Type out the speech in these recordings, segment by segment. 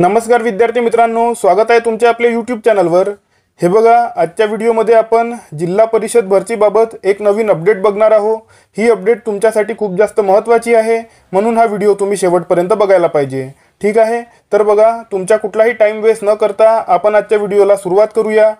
नमस्कार विद्यार्थी मित्रांनो स्वागत आहे तुमच्या आपल्या यूट्यूब चॅनलवर हे बघा आजच्या व्हिडिओमध्ये आपण जिल्हा परिषद भरतीबाबत एक नवीन अपडेट बघणार आहोत ही अपडेट तुमच्यासाठी खूप जास्त महत्त्वाची आहे म्हणून हा व्हिडिओ तुम्ही शेवटपर्यंत बघायला पाहिजे ठीक आहे तर बघा तुमचा कुठलाही टाईम वेस्ट न करता आपण आजच्या व्हिडिओला सुरुवात करूया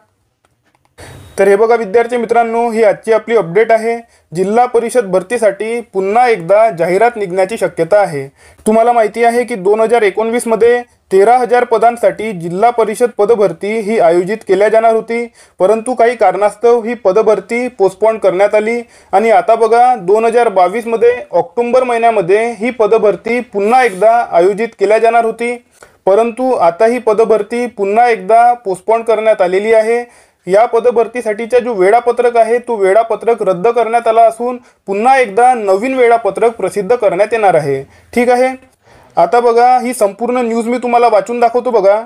तर हे बघा विद्यार्थी मित्रांनो ही आजची आपली अपडेट आहे जिल्हा परिषद भरतीसाठी पुन्हा एकदा जाहिरात निघण्याची शक्यता आहे तुम्हाला माहिती आहे की दोन हजार एकोणवीसमध्ये तेरा हजार पदांसाठी जिल्हा परिषद पदभरती ही आयोजित केल्या जाणार होती परंतु काही कारणास्तव ही पदभरती पोस्टपॉन करण्यात आली आणि आता बघा दोन हजार बावीसमध्ये ऑक्टोंबर महिन्यामध्ये ही पदभरती पुन्हा एकदा आयोजित केल्या जाणार होती परंतु आता ही पदभरती पुन्हा एकदा पोस्टपॉन करण्यात आलेली आहे या पदभरतीसाठीचा जो वेळापत्रक आहे तो वेळापत्रक रद्द करण्यात आला असून पुन्हा एकदा नवीन वेळापत्रक प्रसिद्ध करण्यात येणार आहे ठीक आहे आता बघा ही संपूर्ण न्यूज मी तुम्हाला वाचून दाखवतो बघा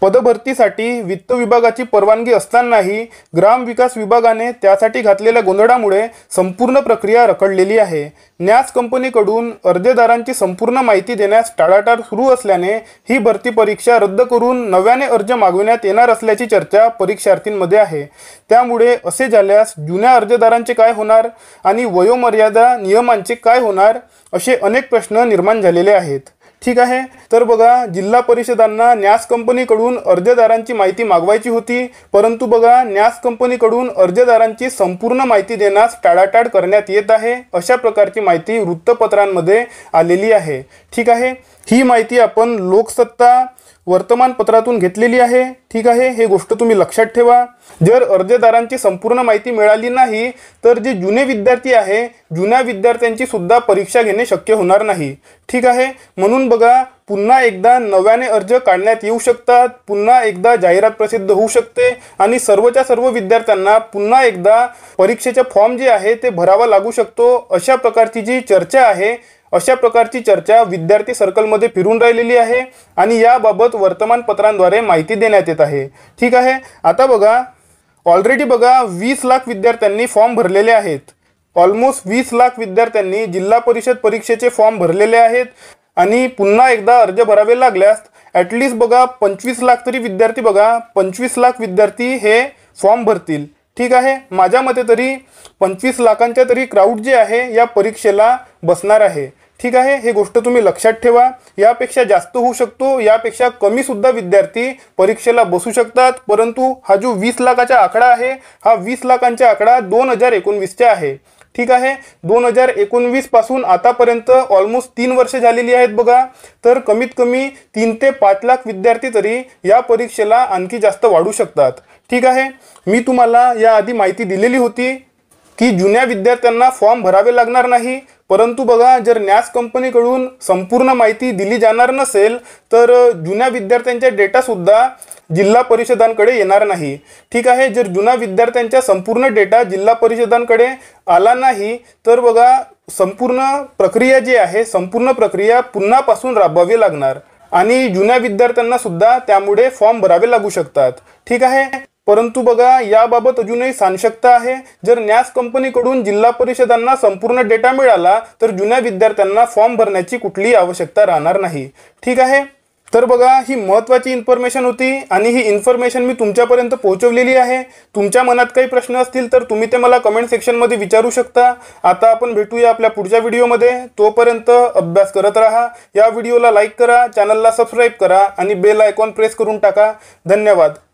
पदभरतीसाठी वित्त विभागाची परवानगी असतानाही ग्रामविकास विभागाने त्यासाठी घातलेल्या गोंधळामुळे संपूर्ण प्रक्रिया रखडलेली आहे न्यास कंपनीकडून अर्जदारांची संपूर्ण माहिती देण्यास टाळाटाळ सुरू असल्याने ही भरती परीक्षा रद्द करून नव्याने अर्ज मागविण्यात येणार असल्याची चर्चा परीक्षार्थींमध्ये आहे त्यामुळे असे झाल्यास जुन्या अर्जदारांचे काय होणार आणि वयोमर्यादा नियमांचे काय होणार असे अनेक प्रश्न निर्माण झालेले आहेत ठीक आहे तर बघा जिल्हा परिषदांना न्यास कंपनीकडून अर्जदारांची माहिती मागवायची होती परंतु बघा न्यास कंपनीकडून अर्जदारांची संपूर्ण माहिती देण्यास टाळाटाळ करण्यात येत आहे अशा प्रकारची माहिती वृत्तपत्रांमध्ये आलेली आहे ठीक आहे ही माहिती आपण लोकसत्ता वर्तमानपत्रातून घेतलेली आहे ठीक आहे हे गोष्ट तुम्ही लक्षात ठेवा जर अर्जदारांची संपूर्ण माहिती मिळाली नाही तर जे जुने विद्यार्थी आहे जुन्या विद्यार्थ्यांची सुद्धा परीक्षा घेणे शक्य होणार नाही ठीक आहे म्हणून बघा पुन्हा एकदा नव्याने अर्ज काढण्यात येऊ शकतात पुन्हा एकदा जाहिरात प्रसिद्ध होऊ शकते आणि सर्वच्या सर्व विद्यार्थ्यांना पुन्हा एकदा परीक्षेचे फॉर्म जे आहे ते भरावा लागू शकतो अशा प्रकारची जी चर्चा आहे अशा प्रकारची चर्चा विद्यार्थी सर्कलमध्ये फिरून राहिलेली आहे आणि याबाबत वर्तमानपत्रांद्वारे माहिती देण्यात येत आहे ठीक आहे आता बघा ऑलरेडी बघा वीस लाख विद्यार्थ्यांनी फॉर्म भरलेले आहेत ऑलमोस्ट वीस लाख विद्यार्थ्यांनी जिल्हा परिषद परीक्षेचे फॉर्म भरलेले आहेत आणि पुन्हा एकदा अर्ज भरावे लागल्यास ॲटलीस्ट बघा पंचवीस लाख तरी विद्यार्थी बघा पंचवीस लाख विद्यार्थी हे फॉर्म भरतील ठीक आहे माझ्या मते तरी पंचवीस लाखांच्या तरी क्राऊड जे आहे या परीक्षेला बसणार आहे ठीक आहे हे गोष्ट तुम्ही लक्षात ठेवा यापेक्षा जास्त होऊ शकतो यापेक्षा कमीसुद्धा विद्यार्थी परीक्षेला बसू शकतात परंतु हा जो वीस लाखाचा आकडा आहे हा वीस लाखांचा आकडा दोन हजार एकोणवीसचा आहे ठीक आहे दोन हजार एकोणवीस पासून आतापर्यंत ऑलमोस्ट तीन वर्ष झालेली आहेत बघा तर कमीत कमी तीन ते पाच लाख विद्यार्थी तरी या परीक्षेला आणखी जास्त वाढू शकतात ठीक आहे मी तुम्हाला याआधी माहिती दिलेली होती की जुन्या विद्यार्थ्यांना फॉर्म भरावे लागणार नाही परंतु बघा जर न्यास कंपनीकडून संपूर्ण माहिती दिली जाणार नसेल तर जुन्या विद्यार्थ्यांच्या डेटासुद्धा जिल्हा परिषदांकडे येणार नाही ठीक आहे जर जुन्या विद्यार्थ्यांचा संपूर्ण डेटा जिल्हा परिषदांकडे आला नाही तर बघा संपूर्ण प्रक्रिया जी आहे संपूर्ण प्रक्रिया पुन्हापासून राबवावी लागणार आणि जुन्या विद्यार्थ्यांना सुद्धा त्यामुळे फॉर्म भरावे लागू शकतात ठीक आहे परंतु बघा याबाबत अजूनही सांशक्ता आहे जर न्यास कंपनीकडून जिल्हा परिषदांना संपूर्ण डेटा मिळाला तर जुन्या विद्यार्थ्यांना फॉर्म भरण्याची कुठलीही आवश्यकता राहणार नाही ठीक आहे तर बघा ही महत्त्वाची इन्फॉर्मेशन होती आणि ही इन्फॉर्मेशन मी तुमच्यापर्यंत पोहोचवलेली आहे तुमच्या मनात काही प्रश्न असतील तर तुम्ही ते मला कमेंट सेक्शनमध्ये विचारू शकता आता आपण भेटूया आपल्या पुढच्या व्हिडिओमध्ये तोपर्यंत अभ्यास करत राहा या व्हिडिओला लाईक करा चॅनलला सबस्क्राईब करा आणि बेल आयकॉन प्रेस करून टाका धन्यवाद